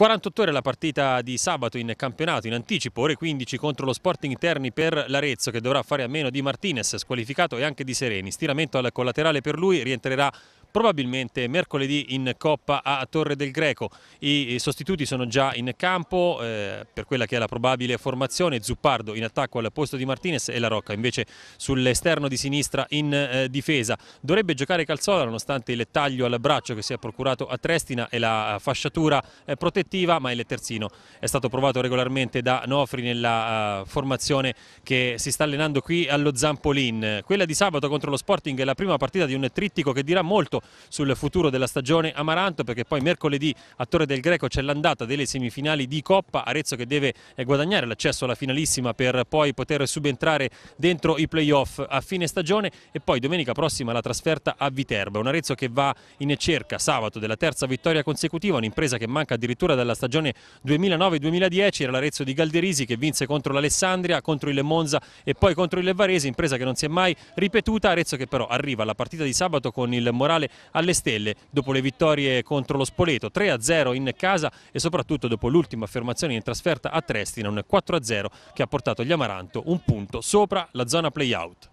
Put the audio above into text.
48 ore la partita di sabato in campionato, in anticipo, ore 15 contro lo Sporting Terni per l'Arezzo che dovrà fare a meno di Martinez, squalificato e anche di Sereni. Stiramento al collaterale per lui, rientrerà probabilmente mercoledì in Coppa a Torre del Greco. I sostituti sono già in campo eh, per quella che è la probabile formazione, Zuppardo in attacco al posto di Martinez e La Rocca invece sull'esterno di sinistra in eh, difesa. Dovrebbe giocare Calzola nonostante il taglio al braccio che si è procurato a Trestina e la eh, fasciatura eh, protettiva, ma il terzino è stato provato regolarmente da Nofri nella eh, formazione che si sta allenando qui allo Zampolin. Quella di sabato contro lo Sporting è la prima partita di un trittico che dirà molto sul futuro della stagione Amaranto perché poi mercoledì a Torre del Greco c'è l'andata delle semifinali di Coppa, Arezzo che deve eh, guadagnare l'accesso alla finalissima per poi poter subentrare dentro i playoff a fine stagione e poi domenica prossima la trasferta a Viterbo, un Arezzo che va in cerca sabato della terza vittoria consecutiva, un'impresa che manca addirittura dalla stagione 2009-2010, era l'Arezzo di Galderisi che vinse contro l'Alessandria, contro il Monza e poi contro il Varese, impresa che non si è mai ripetuta, Arezzo che però arriva alla partita di sabato con il morale alle stelle dopo le vittorie contro lo Spoleto 3-0 in casa e soprattutto dopo l'ultima affermazione in trasferta a Trestina un 4-0 che ha portato gli Amaranto un punto sopra la zona play-out.